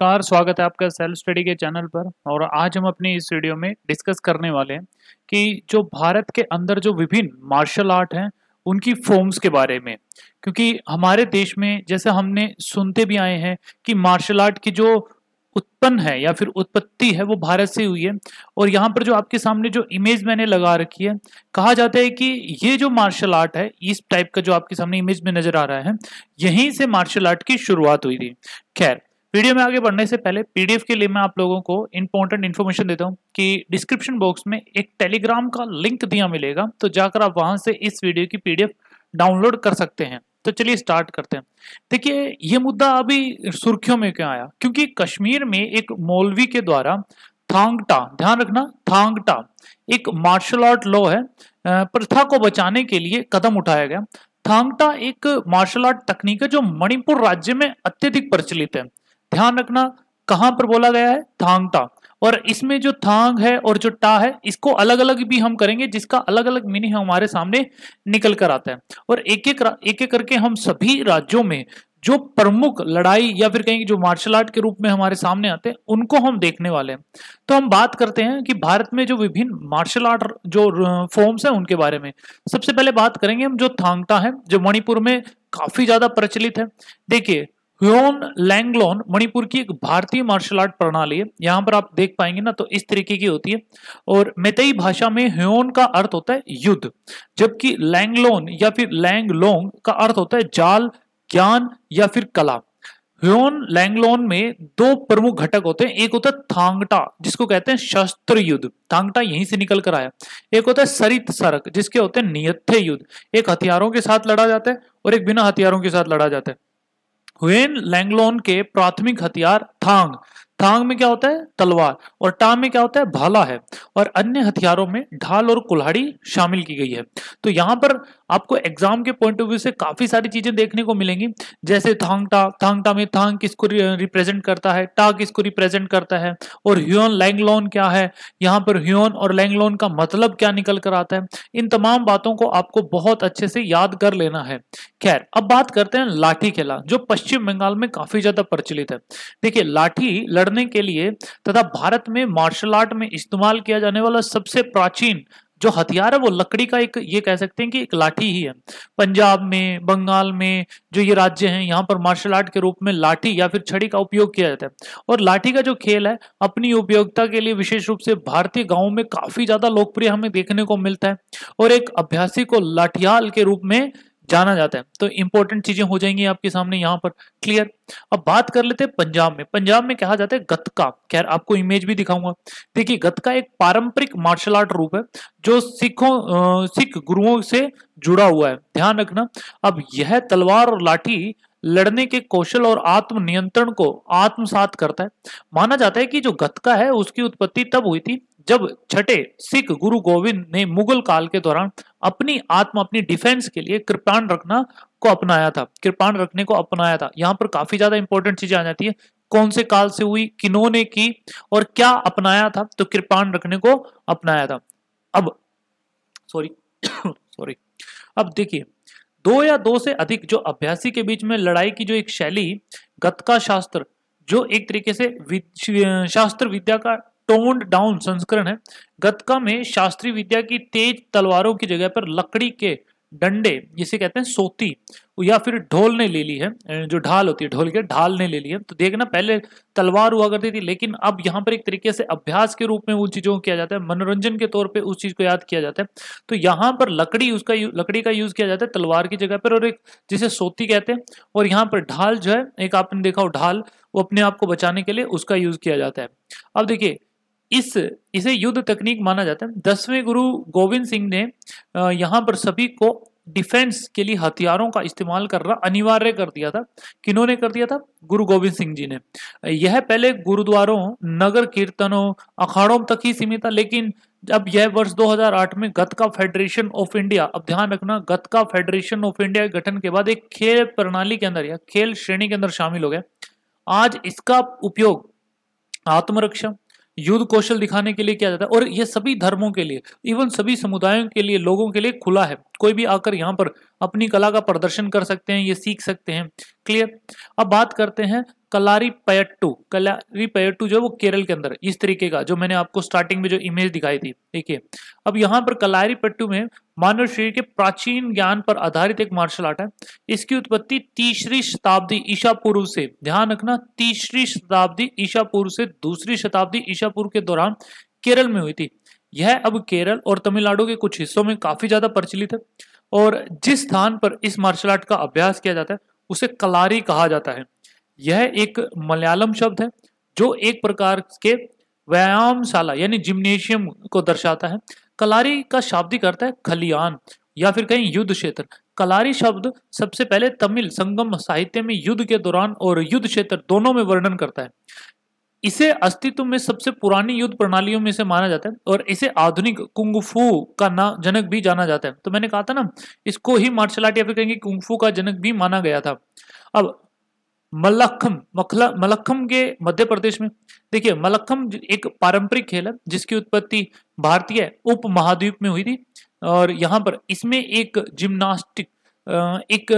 नमस्कार स्वागत है आपका सेल्फ स्टडी के चैनल पर और आज हम अपनी इस वीडियो में डिस्कस करने वाले हैं कि जो भारत के अंदर जो विभिन्न मार्शल आर्ट हैं उनकी फॉर्म्स के बारे में क्योंकि हमारे देश में जैसे हमने सुनते भी आए हैं कि मार्शल आर्ट की जो उत्पन्न है या फिर उत्पत्ति है वो भारत से हुई है और यहाँ पर जो आपके सामने जो इमेज मैंने लगा रखी है कहा जाता है कि ये जो मार्शल आर्ट है इस टाइप का जो आपके सामने इमेज में नजर आ रहा है यहीं से मार्शल आर्ट की शुरुआत हुई थी खैर वीडियो में आगे बढ़ने से पहले पीडीएफ के लिए मैं आप लोगों को इंपॉर्टेंट इन्फॉर्मेशन देता हूँ कि डिस्क्रिप्शन बॉक्स में एक टेलीग्राम का लिंक दिया मिलेगा तो जाकर आप वहां से इस वीडियो की पीडीएफ डाउनलोड कर सकते हैं तो चलिए स्टार्ट करते हैं देखिए ये मुद्दा अभी सुर्खियों में क्यों आया क्योंकि कश्मीर में एक मौलवी के द्वारा थांगटा ध्यान रखना थांगटा एक मार्शल आर्ट लॉ है प्रथा को बचाने के लिए कदम उठाया गया थांगटा एक मार्शल आर्ट तकनीक है जो मणिपुर राज्य में अत्यधिक प्रचलित है ध्यान रखना कहां पर बोला गया है थांग टा और इसमें जो थांग है और जो टा है इसको अलग अलग भी हम करेंगे जिसका अलग अलग मीनिंग हमारे सामने निकल कर आता है और एक एक एक एक करके हम सभी राज्यों में जो प्रमुख लड़ाई या फिर कहेंगे जो मार्शल आर्ट के रूप में हमारे सामने आते हैं उनको हम देखने वाले हैं तो हम बात करते हैं कि भारत में जो विभिन्न मार्शल आर्ट जो फॉर्म्स हैं उनके बारे में सबसे पहले बात करेंगे हम जो थांगटा है जो मणिपुर में काफी ज्यादा प्रचलित है देखिए ह्योन लैंगलोन मणिपुर की एक भारतीय मार्शल आर्ट प्रणाली है यहाँ पर आप देख पाएंगे ना तो इस तरीके की होती है और मेतई भाषा में ह्योन का अर्थ होता है युद्ध जबकि लैंगलोन या फिर लैंगलोंग का अर्थ होता है जाल ज्ञान या फिर कला ह्योन लैंगलोन में दो प्रमुख घटक होते हैं एक होता है थांगटा जिसको कहते हैं शस्त्र युद्ध थांगटा यहीं से निकल कर आया एक होता है सरित सरक जिसके होते हैं नियथे युद्ध एक हथियारों के साथ लड़ा जाता है और एक बिना हथियारों के साथ लड़ा जाता है हुएन लैंगलोन के प्राथमिक हथियार थांग थांग में क्या होता है तलवार और टांग में क्या होता है भाला है और अन्य हथियारों में ढाल और कुल्हाड़ी शामिल की गई है तो यहाँ पर आपको एग्जाम के पॉइंट ऑफ व्यू से काफी सारी चीजें देखने को मिलेंगी जैसे थांगटा थांगटा में थांग किसको रिप्रेजेंट करता है टा किसको रिप्रेजेंट करता है और ह्यून लैंगलोन क्या है यहाँ पर ह्यून और लैंगलोन का मतलब क्या निकल कर आता है इन तमाम बातों को आपको बहुत अच्छे से याद कर लेना है खैर अब बात करते हैं लाठी खेला जो पश्चिम बंगाल में काफी ज्यादा प्रचलित है देखिए लाठी लड़ने के लिए तथा भारत में मार्शल आर्ट में इस्तेमाल किया जाने वाला सबसे प्राचीन जो हथियार है वो लकड़ी का एक ये कह सकते हैं कि एक लाठी ही है पंजाब में बंगाल में जो ये राज्य हैं यहाँ पर मार्शल आर्ट के रूप में लाठी या फिर छड़ी का उपयोग किया जाता है और लाठी का जो खेल है अपनी उपयोगिता के लिए विशेष रूप से भारतीय गाँव में काफी ज्यादा लोकप्रिय हमें देखने को मिलता है और एक अभ्यासी को लाठियाल के रूप में जाना जाता है तो इंपॉर्टेंट चीजें हो जाएंगी आपके सामने यहाँ पर क्लियर अब बात कर लेते हैं पंजाब में पंजाब में कहा जाता है गतका खैर आपको इमेज भी दिखाऊंगा देखिए गतका एक पारंपरिक मार्शल आर्ट रूप है जो सिखों सिख गुरुओं से जुड़ा हुआ है ध्यान रखना अब यह तलवार और लाठी लड़ने के कौशल और आत्म नियंत्रण को आत्मसात करता है माना जाता है कि जो गतका है उसकी उत्पत्ति तब हुई थी जब छठे सिख गुरु गोविंद ने मुगल काल के दौरान अपनी आत्मा अपनी डिफेंस के लिए कृपाण रखना को अपनाया था कृपाण रखने को अपनाया था यहाँ पर काफी ज्यादा इंपॉर्टेंट चीजें आ जाती है कौन से काल से हुई ने की और क्या अपनाया था तो कृपाण रखने को अपनाया था अब सॉरी सॉरी अब देखिए दो या दो से अधिक जो अभ्यासी के बीच में लड़ाई की जो एक शैली गतका शास्त्र जो एक तरीके से शास्त्र विद्या का टोन्ड डाउन संस्करण है गतका में शास्त्रीय विद्या की तेज तलवारों की जगह पर लकड़ी के डंडे जिसे कहते हैं सोती या फिर ढोल ने ले ली है जो ढाल होती है ढोल के ढाल ने ले ली है तो देखना पहले तलवार हुआ करती थी लेकिन अब यहाँ पर एक तरीके से अभ्यास के रूप में उन चीज़ों को किया जाता है मनोरंजन के तौर पे उस चीज़ को याद किया जाता है तो यहाँ पर लकड़ी उसका लकड़ी का यूज़ किया जाता है तलवार की जगह पर और एक जिसे सोती कहते हैं और यहाँ पर ढाल जो है एक आपने देखा हो ढाल वो अपने आप को बचाने के लिए उसका यूज़ किया जाता है अब देखिए इस इसे युद्ध तकनीक माना जाता है दसवें गुरु गोविंद सिंह ने यहाँ पर सभी को डिफेंस के लिए हथियारों का इस्तेमाल करना अनिवार्य कर दिया था किन्होंने कर दिया था गुरु गोविंद सिंह जी ने यह पहले गुरुद्वारों नगर कीर्तनों अखाड़ों तक ही सीमित था लेकिन अब यह वर्ष 2008 में गतका फेडरेशन ऑफ इंडिया अब ध्यान रखना गतका फेडरेशन ऑफ इंडिया के गठन के बाद एक खेल प्रणाली के अंदर या खेल श्रेणी के अंदर शामिल हो गया आज इसका उपयोग आत्मरक्षा युद्ध कौशल दिखाने के लिए किया जाता है और ये सभी धर्मों के लिए इवन सभी समुदायों के लिए लोगों के लिए खुला है कोई भी आकर यहाँ पर अपनी कला का प्रदर्शन कर सकते हैं ये सीख सकते हैं क्लियर अब बात करते हैं कलारी पयट्टू कलारी पयट्टू जो है वो केरल के अंदर इस तरीके का जो मैंने आपको स्टार्टिंग में जो इमेज दिखाई थी देखिए अब यहाँ पर कलारी पट्टू में मानव शरीर के प्राचीन ज्ञान पर आधारित एक मार्शल आर्ट है इसकी उत्पत्ति तीसरी शताब्दी ईशा पूर्व से ध्यान रखना तीसरी शताब्दी ईशा पूर्व से दूसरी शताब्दी ईशा पूर्व के दौरान केरल में हुई थी यह अब केरल और तमिलनाडु के कुछ हिस्सों में काफी ज्यादा प्रचलित है और जिस स्थान पर इस मार्शल आर्ट का अभ्यास किया जाता है उसे कलारी कहा जाता है यह एक मलयालम शब्द है जो एक प्रकार के व्यायामशाला यानी जिम्नेशियम को दर्शाता है कलारी का शाब्दिक अर्थ है खलियान या फिर कहीं युद्ध क्षेत्र कलारी शब्द सबसे पहले तमिल संगम साहित्य में युद्ध के दौरान और युद्ध क्षेत्र दोनों में वर्णन करता है इसे अस्तित्व में सबसे पुरानी युद्ध प्रणालियों में से माना जाता है और इसे आधुनिक कुंगफू का ना जनक भी जाना जाता है तो मैंने कहा था ना इसको ही मार्शल आर्ट या फिर कहेंगे कुंगफू का जनक भी माना गया था अब मलखम मखला मलखम के मध्य प्रदेश में देखिए मलखम एक पारंपरिक खेल है जिसकी उत्पत्ति भारतीय उप महाद्वीप में हुई थी और यहाँ पर इसमें एक जिम्नास्टिक एक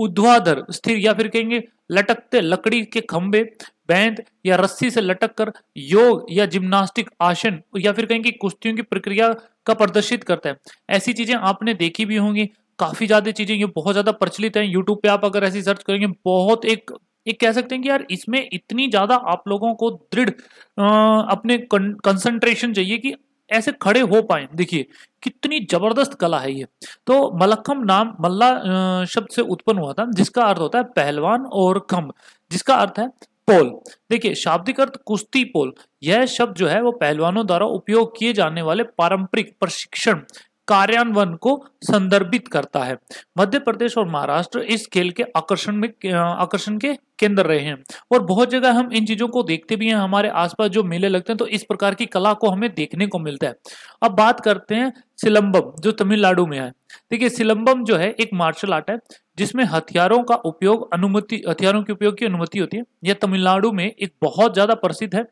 उद्वाधर स्थिर या फिर कहेंगे लटकते लकड़ी के खंभे बैंत या रस्सी से लटक कर योग या जिम्नास्टिक आसन या फिर कहेंगे कुश्तियों की प्रक्रिया का प्रदर्शित करता है ऐसी चीजें आपने देखी भी होंगी काफ़ी ज़्यादा चीज़ें ये बहुत ज़्यादा प्रचलित हैं यूट्यूब पे आप अगर ऐसी सर्च करेंगे बहुत एक एक कह सकते हैं कि यार इसमें इतनी ज्यादा आप लोगों को दृढ़ अपने कंसंट्रेशन चाहिए कि ऐसे खड़े हो पाए देखिए कितनी जबरदस्त कला है ये तो मलखम नाम मल्ला शब्द से उत्पन्न हुआ था जिसका अर्थ होता है पहलवान और खम्भ जिसका अर्थ है पोल देखिए शाब्दिक अर्थ कुश्ती पोल यह शब्द जो है वो पहलवानों द्वारा उपयोग किए जाने वाले पारंपरिक प्रशिक्षण कार्यान्वयन को संदर्भित करता है मध्य प्रदेश और महाराष्ट्र इस खेल के आकर्षण में आकर्षण के केंद्र रहे हैं और बहुत जगह हम इन चीजों को देखते भी हैं हमारे आसपास जो मेले लगते हैं तो इस प्रकार की कला को हमें देखने को मिलता है अब बात करते हैं सिलम्बम जो तमिलनाडु में है देखिए सिलंबम जो है एक मार्शल आर्ट है जिसमें हथियारों का उपयोग अनुमति हथियारों के उपयोग की अनुमति होती है यह तमिलनाडु में एक बहुत ज्यादा प्रसिद्ध है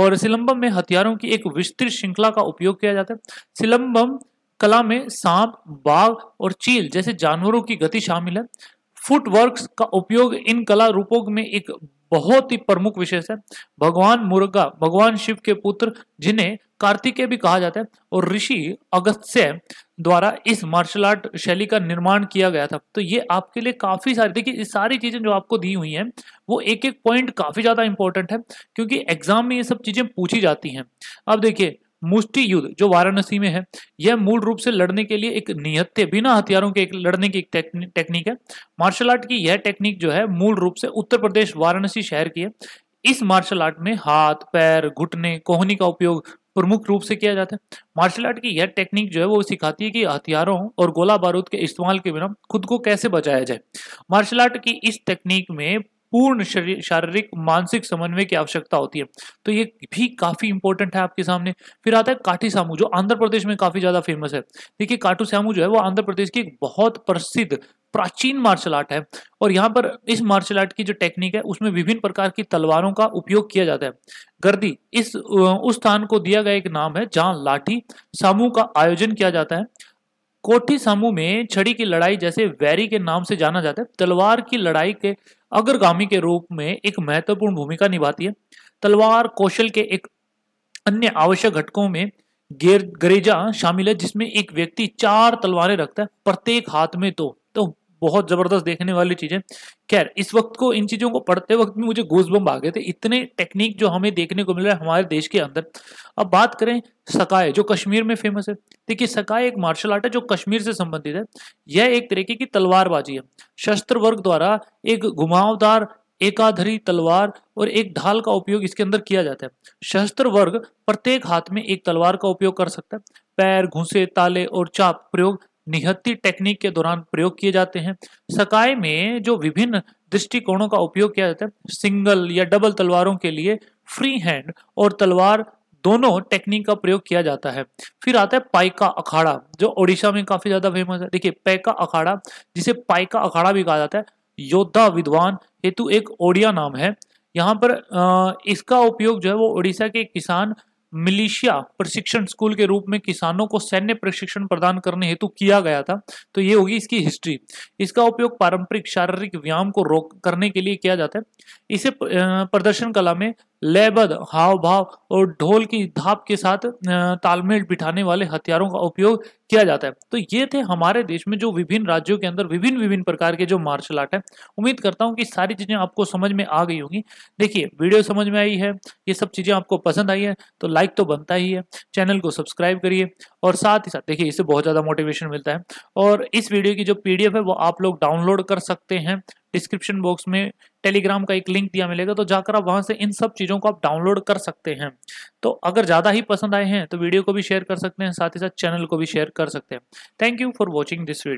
और सिलम्बम में हथियारों की एक विस्तृत श्रृंखला का उपयोग किया जाता है सिलंबम कला में सांप बाघ और चील जैसे जानवरों की गति शामिल है फुटवर्क्स का उपयोग इन कला रूपों में एक बहुत ही प्रमुख विशेष है भगवान मुर्गा भगवान शिव के पुत्र जिन्हें कार्तिकेय भी कहा जाता है और ऋषि अगस्त्य द्वारा इस मार्शल आर्ट शैली का निर्माण किया गया था तो ये आपके लिए काफ़ी सारी देखिए ये सारी चीज़ें जो आपको दी हुई हैं वो एक एक पॉइंट काफ़ी ज़्यादा इंपॉर्टेंट है क्योंकि एग्जाम में ये सब चीज़ें पूछी जाती हैं अब देखिए मुष्टि युद्ध जो वाराणसी में है यह मूल रूप से लड़ने के लिए एक निहत्ते बिना हथियारों के एक लड़ने की एक टेक्निक है मार्शल आर्ट की यह टेक्निक जो है मूल रूप से उत्तर प्रदेश वाराणसी शहर की है इस मार्शल आर्ट में हाथ पैर घुटने कोहनी का उपयोग प्रमुख रूप से किया जाता है मार्शल आर्ट की यह टेक्निक जो है वो सिखाती है कि हथियारों और गोला बारूद के इस्तेमाल के बिना खुद को कैसे बचाया जाए मार्शल आर्ट की इस टेक्निक में पूर्ण शारीरिक मानसिक समन्वय की आवश्यकता होती है तो ये भी काफी इंपॉर्टेंट है आपके सामने फिर आता है काठी सामू जो आंध्र प्रदेश में काफी ज्यादा फेमस है देखिए काटू सामू जो है वो आंध्र प्रदेश की एक बहुत प्रसिद्ध प्राचीन मार्शल आर्ट है और यहाँ पर इस मार्शल आर्ट की जो टेक्निक है उसमें विभिन्न प्रकार की तलवारों का उपयोग किया जाता है गर्दी इस उस स्थान को दिया गया एक नाम है जहाँ लाठी सामू का आयोजन किया जाता है कोठी समूह में छड़ी की लड़ाई जैसे वैरी के नाम से जाना जाता है तलवार की लड़ाई के अग्रगामी के रूप में एक महत्वपूर्ण भूमिका निभाती है तलवार कौशल के एक अन्य आवश्यक घटकों में गेर गरेजा शामिल है जिसमें एक व्यक्ति चार तलवारें रखता है प्रत्येक हाथ में तो तो बहुत ज़बरदस्त देखने वाली चीज है खैर इस वक्त को इन चीज़ों को पढ़ते वक्त भी मुझे गोजबम आ गए थे इतने टेक्निक जो हमें देखने को मिल रहा है हमारे देश के अंदर अब बात करें सकाए जो कश्मीर में फेमस है देखिए सकाए एक मार्शल आर्ट है जो कश्मीर से संबंधित है यह एक तरीके की तलवारबाजी है शस्त्र वर्ग द्वारा एक घुमावदार एकाधरी तलवार और एक ढाल का उपयोग इसके अंदर किया जाता है शस्त्र वर्ग प्रत्येक हाथ में एक तलवार का उपयोग कर सकता है पैर घुसे ताले और चाप प्रयोग निहत्थी टेक्निक के दौरान प्रयोग किए जाते हैं सकाय में जो विभिन्न दृष्टिकोणों का उपयोग किया जाता है सिंगल या डबल तलवारों के लिए फ्री हैंड और तलवार दोनों टेक्निक का प्रयोग किया जाता है फिर आता है पाइका अखाड़ा जो ओडिशा में काफी ज्यादा फेमस है देखिए पैका अखाड़ा जिसे पाइका अखाड़ा भी कहा जाता है योद्धा विद्वान हेतु एक ओडिया नाम है यहाँ पर इसका उपयोग जो है वो ओडिशा के किसान मिलिशिया प्रशिक्षण स्कूल के रूप में किसानों को सैन्य प्रशिक्षण प्रदान करने हेतु किया गया था तो ये होगी इसकी हिस्ट्री इसका उपयोग पारंपरिक शारीरिक व्यायाम को रोक करने के लिए किया जाता है इसे प्रदर्शन कला में लयबद्ध हाव भाव और ढोल की धाप के साथ तालमेल बिठाने वाले हथियारों का उपयोग किया जाता है तो ये थे हमारे देश में जो विभिन्न राज्यों के अंदर विभिन्न विभिन्न प्रकार के जो मार्शल आर्ट है उम्मीद करता हूँ कि सारी चीज़ें आपको समझ में आ गई होंगी देखिए वीडियो समझ में आई है ये सब चीज़ें आपको पसंद आई है तो लाइक तो बनता ही है चैनल को सब्सक्राइब करिए और साथ ही साथ देखिए इससे बहुत ज़्यादा मोटिवेशन मिलता है और इस वीडियो की जो पी है वो आप लोग डाउनलोड कर सकते हैं डिस्क्रिप्शन बॉक्स में टेलीग्राम का एक लिंक दिया मिलेगा तो जाकर आप वहां से इन सब चीज़ों को आप डाउनलोड कर सकते हैं तो अगर ज़्यादा ही पसंद आए हैं तो वीडियो को भी शेयर कर सकते हैं साथ ही साथ चैनल को भी शेयर कर सकते हैं thank you for watching this video